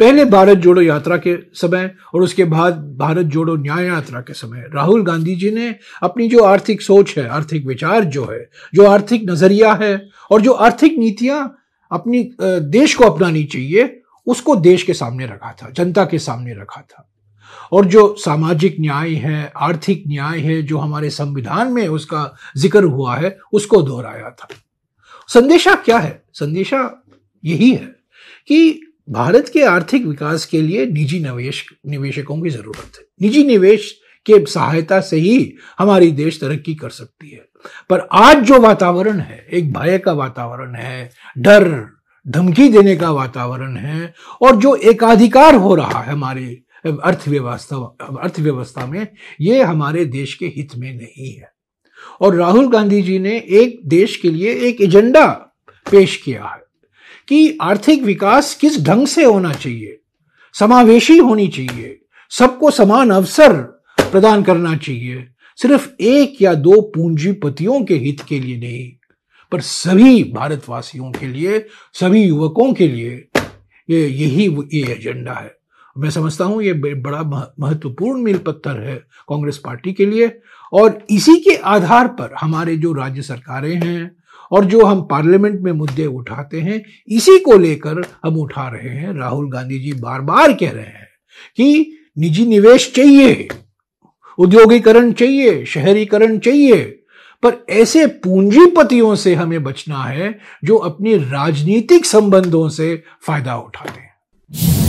पहले भारत जोड़ो यात्रा के समय और उसके बाद भारत जोड़ो न्याय यात्रा के समय राहुल गांधी जी ने अपनी जो आर्थिक सोच है आर्थिक विचार जो है जो आर्थिक नजरिया है और जो आर्थिक नीतियां अपनी देश को अपनानी चाहिए उसको देश के सामने रखा था जनता के सामने रखा था और जो सामाजिक न्याय है आर्थिक न्याय है जो हमारे संविधान में उसका जिक्र हुआ है उसको दोहराया था संदेशा क्या है संदेशा यही है कि भारत के आर्थिक विकास के लिए निजी निवेश निवेशकों की जरूरत है निजी निवेश के सहायता से ही हमारी देश तरक्की कर सकती है पर आज जो वातावरण है एक भय का वातावरण है डर धमकी देने का वातावरण है और जो एकाधिकार हो रहा है हमारे अर्थव्यवस्था अर्थव्यवस्था में ये हमारे देश के हित में नहीं है और राहुल गांधी जी ने एक देश के लिए एक एजेंडा पेश किया है कि आर्थिक विकास किस ढंग से होना चाहिए समावेशी होनी चाहिए सबको समान अवसर प्रदान करना चाहिए सिर्फ एक या दो पूंजीपतियों के हित के लिए नहीं पर सभी भारतवासियों के लिए सभी युवकों के लिए ये यही ये एजेंडा है मैं समझता हूं ये बड़ा महत्वपूर्ण मील पत्थर है कांग्रेस पार्टी के लिए और इसी के आधार पर हमारे जो राज्य सरकारें हैं और जो हम पार्लियामेंट में मुद्दे उठाते हैं इसी को लेकर हम उठा रहे हैं राहुल गांधी जी बार बार कह रहे हैं कि निजी निवेश चाहिए उद्योगीकरण चाहिए शहरीकरण चाहिए पर ऐसे पूंजीपतियों से हमें बचना है जो अपनी राजनीतिक संबंधों से फायदा उठाते हैं